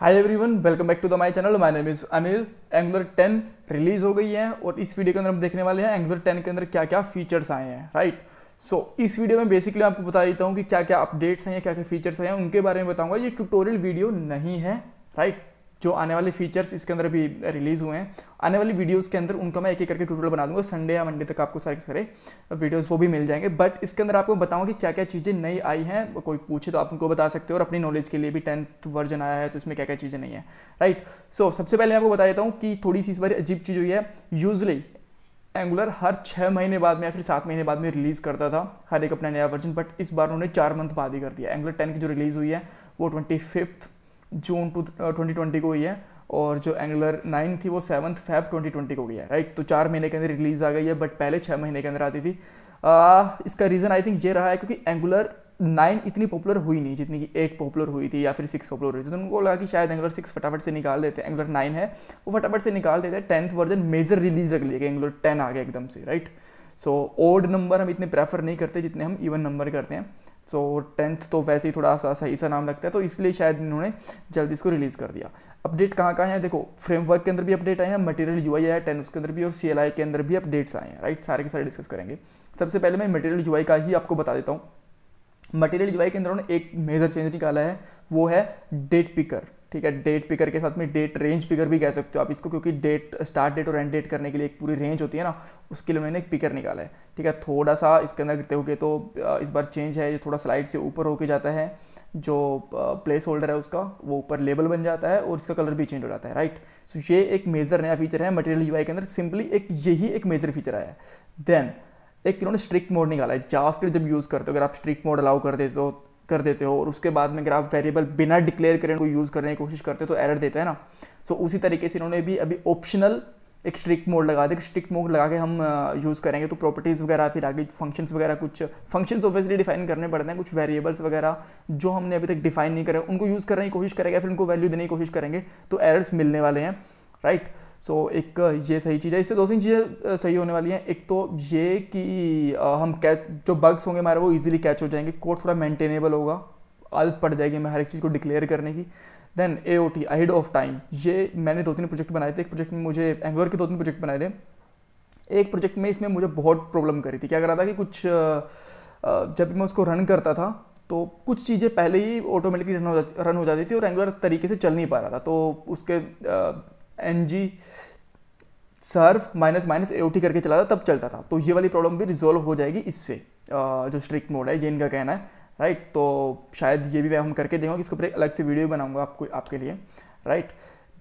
Hi everyone welcome back to the my channel my name is Anil Angular 10 release हो गई है और इस वीडियो के अंदर हम देखने वाले हैं एंगुलर 10 के अंदर क्या क्या फीचर्स आए हैं राइट सो इस वीडियो में बेसिकली आपको बता देता हूँ कि क्या क्या अपडेट्स हैं या क्या क्या फीचर्स हैं उनके बारे में बताऊंगा ये ट्यूटोरियल वीडियो नहीं है राइट right? जो आने वाले फीचर्स इसके अंदर भी रिलीज़ हुए हैं आने वाली वीडियोस के अंदर उनका मैं एक एक करके टूटल बना दूंगा संडे या मंडे तक आपको सारे सारे वीडियोस वो भी मिल जाएंगे बट इसके अंदर आपको बताऊँ कि क्या क्या चीज़ें नई आई हैं कोई पूछे तो आप उनको बता सकते हो और अपनी नॉलेज के लिए भी टेंथ वर्जन आया है तो इसमें क्या क्या चीज़ें नहीं है राइट सो so, सबसे पहले मैं आपको बता देता हूँ कि थोड़ी सी इस बार अजीब चीज़ हुई है यूजली एंगुलर हर छः महीने बाद में या फिर सात महीने बाद में रिलीज़ करता था हर एक अपना नया वर्जन बट इस बार उन्होंने चार मंथ बाद ही कर दिया एंगुलर टेन की जो रिलीज़ हुई है वो twenty fifth June two twenty twenty को हुई है और जो एंगुलर नाइन थी वो सेवन्थ ट्वेंटी ट्वेंटी को गई है राइट तो चार महीने के अंदर रिलीज आ गई है बट पहले छः महीने के अंदर आती थी आ, इसका रीज़न आई थिंक ये रहा है क्योंकि एंगुलर नाइन इतनी पॉपुलर हुई नहीं जितनी कि एट पॉपुलर हुई थी या फिर सिक्स पॉपुलर हुई थी तो उनको लगा कि शायद एंगुलर सिक्स फटाफट से निकाल देते हैं एंगुलर नाइन है वो फटाफट से निकाल देते हैं टेंथ वर्जन मेजर रिलीज रख लिया गया एंगुलर टेन आ गया एकदम से राइट सो ओड नंबर हम इतने प्रेफर नहीं करते जितने हम इवन नंबर करते हैं सो टेंथ तो वैसे ही थोड़ा सा सही सा नाम लगता है तो इसलिए शायद इन्होंने जल्दी इसको रिलीज़ कर दिया अपडेट कहाँ कहाँ है देखो फ्रेमवर्क के अंदर भी अपडेट आए हैं मटेरियल यू आई है टेन उसके अंदर भी और सी एल आई के अंदर भी अपडेट्स आए हैं राइट सारे के सारे डिस्कस करेंगे सबसे पहले मैं मटेरियल यू आई का ही आपको बता देता हूँ मटेरियल यू आई के अंदर उन्होंने एक मेजर चेंज निकाला है वो है डेट पिकर ठीक है डेट पिकर के साथ में डेट रेंज पिकर भी कह सकते हो आप इसको क्योंकि डेट स्टार्ट डेट और एंड डेट करने के लिए एक पूरी रेंज होती है ना उसके लिए मैंने एक पिकर निकाला है ठीक है थोड़ा सा इसके अंदर गए तो इस बार चेंज है ये थोड़ा स्लाइड से ऊपर होके जाता है जो प्लेस होल्डर है उसका वो ऊपर लेबल बन जाता है और इसका कलर भी चेंज हो जाता है राइट सो ये एक मेजर नया फीचर है मटेरियल यू के अंदर सिंपली एक यही एक मेजर फीचर आया है देन एक इन्होंने स्ट्रिक्ट मोड निकाला है जास्ट जब यूज़ करते हो अगर आप स्ट्रिक्ट मोड अलाउ कर देते हो कर देते हो और उसके बाद में अगर आप वेरिएबल बिना डिक्लेयर करें को यूज़ करने की कोशिश करते हो तो एरर देता है ना सो so, उसी तरीके से इन्होंने भी अभी ऑप्शनल एक स्ट्रिक्ट मोड लगा दे स्ट्रिक्ट मोड लगा के हम यूज़ करेंगे तो प्रॉपर्टीज़ वगैरह फिर आगे फंक्शंस वगैरह कुछ फंक्शंस ऑब्वियसली डिफाइन करने पड़ते हैं कुछ वेरिएबल्स वगैरह जो हमने अभी तक डिफाइन नहीं करे उनको यूज़ करने की कोशिश करेंगे फिर उनको वैल्यू देने की कोशिश करेंगे तो एरर्स मिलने वाले हैं राइट right? सो so, एक ये सही चीज़ है इससे दो तीन चीज़ें सही होने वाली हैं एक तो ये कि हम कैच जो बग्स होंगे हमारे वो इजीली कैच हो जाएंगे कोड थोड़ा मेंटेनेबल होगा आदत पड़ जाएगी हमें हर एक चीज़ को डिक्लेयर करने की then A O T ahead of time ये मैंने दो तीन प्रोजेक्ट बनाए थे एक प्रोजेक्ट में मुझे एंगुलर के दो तीन प्रोजेक्ट बनाए थे एक प्रोजेक्ट में इसमें मुझे बहुत प्रॉब्लम करी थी क्या कर रहा था कि कुछ जब मैं उसको रन करता था तो कुछ चीज़ें पहले ही ऑटोमेटिकली रन हो जाती रन हो जाती थी और एंगुलर तरीके से चल नहीं पा रहा था तो उसके N G serve minus minus A करके चला था तब चलता था तो ये वाली प्रॉब्लम भी रिजोल्व हो जाएगी इससे जो स्ट्रिक्ट मोड है ये इनका कहना है राइट तो शायद ये भी मैं हम करके देखूँगा इसके ऊपर अलग से वीडियो बनाऊंगा आपको आपके लिए राइट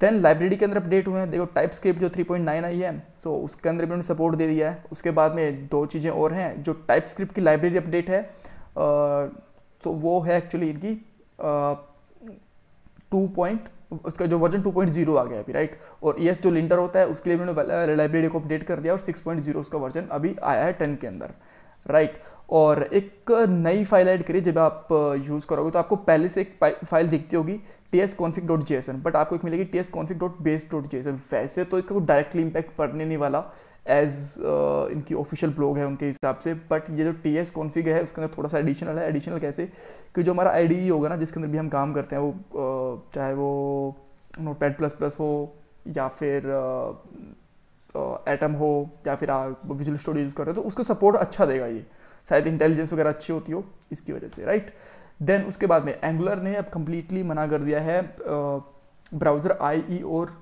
देन लाइब्रेरी के अंदर अपडेट हुए हैं देखो टाइप स्क्रिप्ट जो 3.9 आई है सो so, उसके अंदर भी उन्होंने सपोर्ट दे दिया है उसके बाद में दो चीज़ें और हैं जो टाइप स्क्रिप्ट की लाइब्रेरी अपडेट है सो uh, so वो है एक्चुअली इनकी टू पॉइंट उसका जो वर्जन 2.0 आ गया अभी राइट और ई जो लिंटर होता है उसके लिए मैंने लाइब्रेरी को अपडेट कर दिया और 6.0 उसका वर्जन अभी आया है 10 के अंदर राइट right. और एक नई फाइल ऐड करिए जब आप यूज़ uh, करोगे तो आपको पहले से एक फाइल दिखती होगी T S config dot G S N but आपको एक मिलेगी T S config dot base dot G S N वैसे तो इसका कोई डायरेक्टली इम्पैक्ट पड़ने नहीं वाला एज uh, इनकी ऑफिशियल ब्लॉग है उनके हिसाब से बट ये जो टी एस कॉन्फिग है उसके अंदर थोड़ा सा एडिशनल है एडिशनल कैसे कि जो हमारा आई डी होगा ना जिसके अंदर भी हम काम करते हैं वो uh, चाहे वो नोट पैड प्लस प्लस हो या फिर uh, एटम तो हो या फिर आप विजुअल स्टूडियो यूज़ कर रहे हो तो उसको सपोर्ट अच्छा देगा ये शायद इंटेलिजेंस वगैरह अच्छी होती हो इसकी वजह से राइट देन उसके बाद में एंगुलर ने अब कम्प्लीटली मना कर दिया है ब्राउज़र आई e और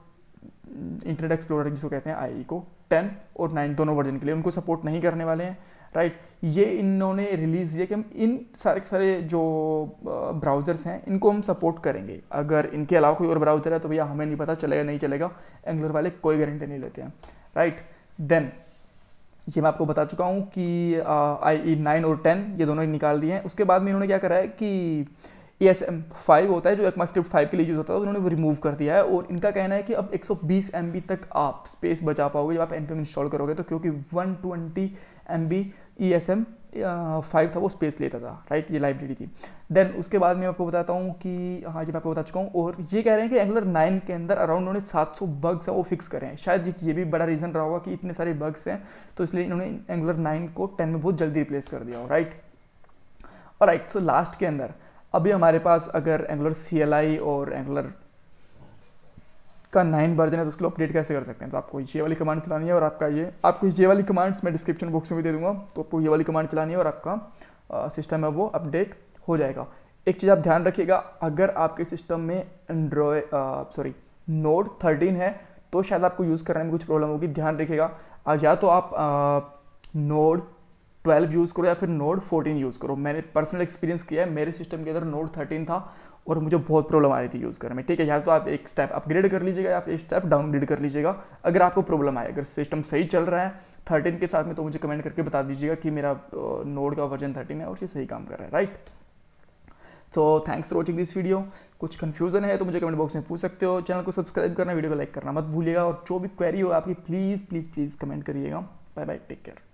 इंटरनेट एक्सप्लोरर जिसको कहते हैं आई e को टेन और नाइन दोनों वर्जन के लिए उनको सपोर्ट नहीं करने वाले हैं राइट ये इन्होंने रिलीज़ दिया कि हम इन सारे सारे जो ब्राउज़र्स हैं इनको हम सपोर्ट करेंगे अगर इनके अलावा कोई और ब्राउज़र है तो भैया हमें नहीं पता चलेगा नहीं चलेगा एंगुलर वाले कोई गारंटी नहीं लेते हैं राइट देन ये मैं आपको बता चुका हूँ कि आई ई नाइन और टेन ये दोनों निकाल दिए हैं उसके बाद में इन्होंने क्या करा है कि ई एस एम फाइव होता है जो एक स्क्रिप्ट फाइव के लिए यूज़ होता है उन्होंने वो रिमूव कर दिया है और इनका कहना है कि अब एक सौ बीस एम तक आप स्पेस बचा पाओगे जब आप एन इंस्टॉल करोगे तो क्योंकि one twenty M B E S M five था वो स्पेस लेता था राइट ये लाइब्रेरी थी देन उसके बाद मैं आपको बताता हूँ कि हाँ जी मैं आपको बता चुका हूँ और ये कह रहे हैं कि एंगुलर नाइन के अंदर अराउंड उन्होंने सात सौ बग्स हैं वो फिक्स करे हैं शायद ये भी बड़ा रीज़न रहा होगा कि इतने सारे बग्स हैं तो इसलिए इन्होंने एंगुलर नाइन को टेन में बहुत जल्दी रिप्लेस कर दिया राइट और राइट सो लास्ट के अंदर अभी हमारे पास अगर एंगुलर सी और एंगुलर का नाइन वर्जन है तो उसको अपडेट कैसे कर सकते हैं तो आपको ये वाली कमांड चलानी है और आपका ये आपको ये वाली कमांड्स मैं डिस्क्रिप्शन बॉक्स में भी दे दूंगा तो आपको ये वाली कमांड चलानी है और आपका सिस्टम है वो अपडेट हो जाएगा एक चीज़ आप ध्यान रखिएगा अगर आपके सिस्टम में एंड्रॉयड सॉरी नोट थर्टीन है तो शायद आपको यूज़ करने में कुछ प्रॉब्लम होगी ध्यान रखिएगा या तो आप नोड ट्वेल्व यूज़ करो या फिर नोड फोर्टीन यूज़ करो मैंने पर्सनल एक्सपीरियंस किया है मेरे सिस्टम के अंदर नोड थर्टीन था और मुझे बहुत प्रॉब्लम आ रही थी यूज़ करने में ठीक है या तो आप एक स्टेप अपग्रेड कर लीजिएगा या फिर एक स्टेप डाउनग्रेड कर लीजिएगा अगर आपको प्रॉब्लम आए अगर सिस्टम सही चल रहा है थर्टीन के साथ में तो मुझे कमेंट करके बता दीजिएगा कि मेरा नोड का वर्जन थर्टीन है और ये सही काम कर रहा है right so thanks for watching this video कुछ कन्फ्यूजन है तो मुझे कमेंट बॉक्स में पूछ सकते हो चैनल को सब्सक्राइब करना वीडियो को लाइक करना मत भूलिएगा और जो भी क्वेरी हो आपकी प्लीज़ प्लीज़ प्लीज़ कमेंट करिएगा बाय बाय टेक केयर